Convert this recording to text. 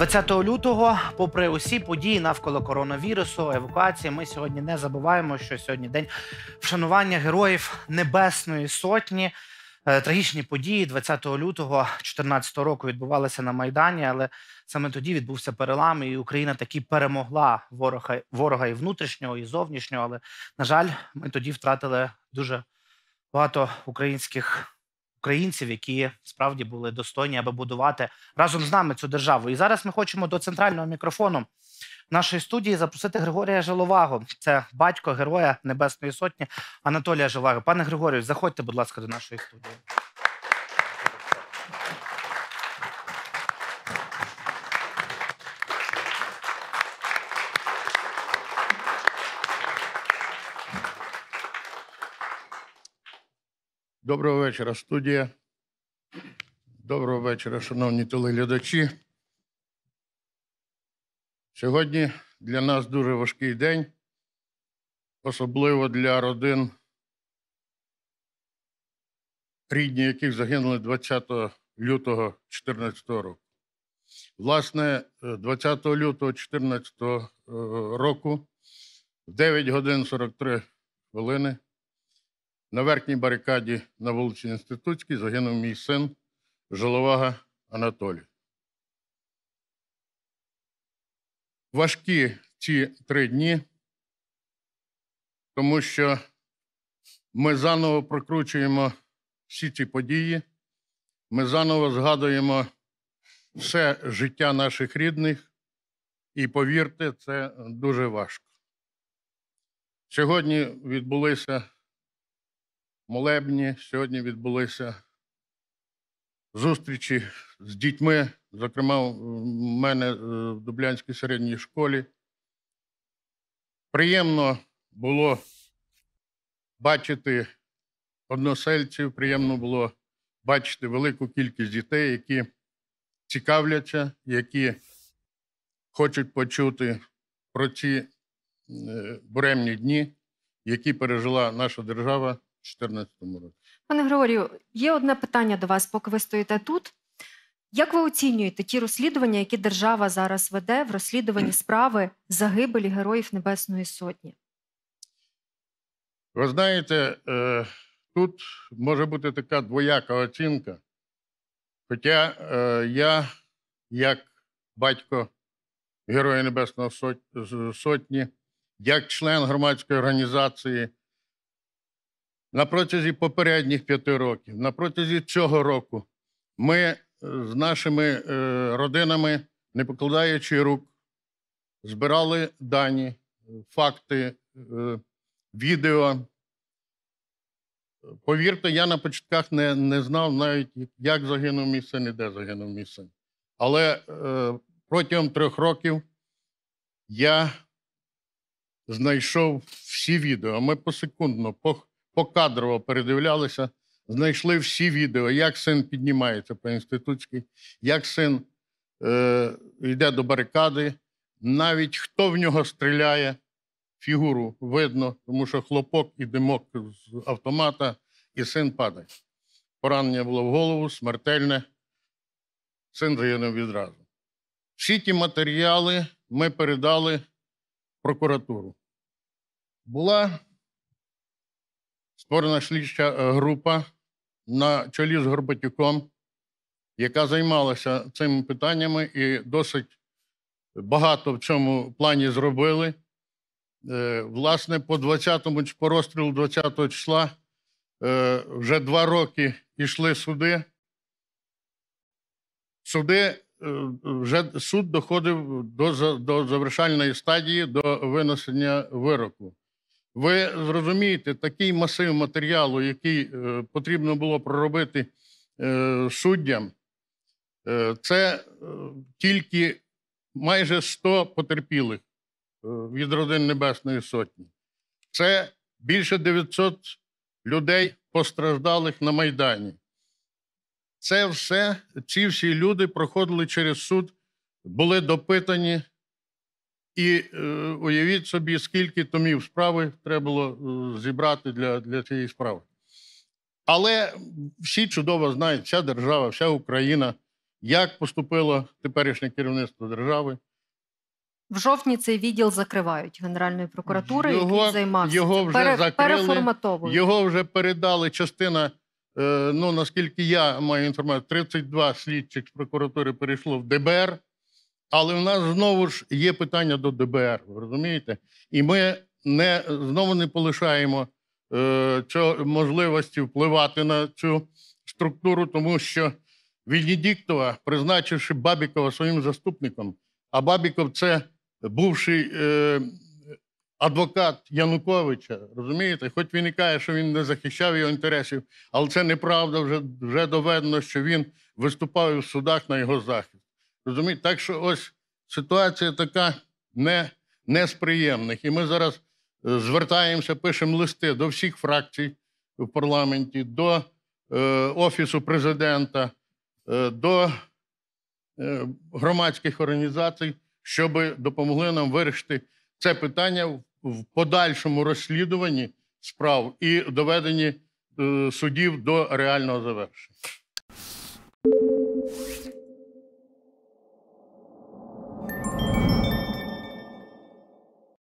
20 лютого, попри усі події навколо коронавірусу, евакуації, ми сьогодні не забуваємо, що сьогодні день вшанування героїв Небесної Сотні. Е, трагічні події 20 лютого 2014 року відбувалися на Майдані, але саме тоді відбувся перелам, і Україна таки перемогла ворога ворога і внутрішнього, і зовнішнього. Але на жаль, ми тоді втратили дуже багато українських українців, які справді були достойні, аби будувати разом з нами цю державу. І зараз ми хочемо до центрального мікрофону нашої студії запросити Григорія Жаловагу. Це батько героя Небесної Сотні Анатолія Жалаги. Пане Григорію, заходьте, будь ласка, до нашої студії. Доброго вечора, студія. Доброго вечора, шановні телеглядачі. Сьогодні для нас дуже важкий день, особливо для родин, рідні, яких загинули 20 лютого 2014 року. Власне, 20 лютого 2014 е, року в 9 годин 43 хвилини. На верхній барикаді на вулиці Інститутській загинув мій син Жиловага Анатолій. Важкі ці три дні, тому що ми заново прокручуємо всі ці події, ми заново згадуємо все життя наших рідних, і повірте, це дуже важко. Сьогодні відбулися молебні сьогодні відбулися зустрічі з дітьми, зокрема, в мене е, в Дублянській середній школі. Приємно було бачити односельців, приємно було бачити велику кількість дітей, які цікавляться, які хочуть почути про ці е, буремні дні, які пережила наша держава. 2014 році. Пане Григорію, є одне питання до вас, поки ви стоїте тут. Як ви оцінюєте ті розслідування, які держава зараз веде в розслідуванні справи загибелі Героїв Небесної Сотні? Ви знаєте, е, тут може бути така двояка оцінка. Хоча е, я, як батько Героя Небесної Сотні, як член громадської організації, на протязі попередніх п'яти років, на протязі цього року ми е, з нашими е, родинами, не покладаючи рук, збирали дані, факти, е, відео. Повірте, я на початках не не знав навіть, як загинув мій син і де загинув мій син. Але е, протягом трьох років я знайшов всі відео. Ми посекундно, по, покадрово передивлялися, знайшли всі відео, як син піднімається по інститутській, як син е, йде до барикади, навіть хто в нього стріляє, фігуру видно, тому що хлопок і димок з автомата, і син падає. Поранення було в голову, смертельне, син загинув відразу. Всі ті матеріали ми передали прокуратуру. Була створена слідча е, група на чолі з Горбатюком, яка займалася цими питаннями і досить багато в цьому плані зробили. Е, власне, по 20-му по розстрілу 20-го числа е, вже два роки йшли суди. Суди вже суд доходив до до завершальної стадії до винесення вироку. Ви зрозумієте, такий масив матеріалу, який е, потрібно було проробити е, суддям, е, це тільки майже 100 потерпілих від родин Небесної Сотні. Це більше 900 людей постраждалих на Майдані. Це все, ці всі люди проходили через суд, були допитані, і е, уявіть собі, скільки томів справи треба було е, зібрати для, для цієї справи. Але всі чудово знають, вся держава, вся Україна, як поступило теперішнє керівництво держави. В жовтні цей відділ закривають Генеральної прокуратури, його, який займався його вже Пере, закрили, Його вже передали частина. Е, ну наскільки я маю інформацію, 32 слідчих прокуратури перейшло в ДБР. Але в нас знову ж є питання до ДБР, ви розумієте? І ми не знову не полишаємо е, цього можливості впливати на цю структуру, тому що Вільнідіктова, призначивши Бабікова своїм заступником, а Бабіков це бувший е, адвокат Януковича, розумієте? Хоч він і каже, що він не захищав його інтересів, але це неправда. Вже вже доведено, що він виступав в судах на його захист. Розумієте? Так що ось ситуація така не, не з приємних. І ми зараз е, звертаємося, пишемо листи до всіх фракцій в парламенті, до е, Офісу президента, е, до е, громадських організацій, щоб допомогли нам вирішити це питання в, в подальшому розслідуванні справ і доведенні е, судів до реального завершення.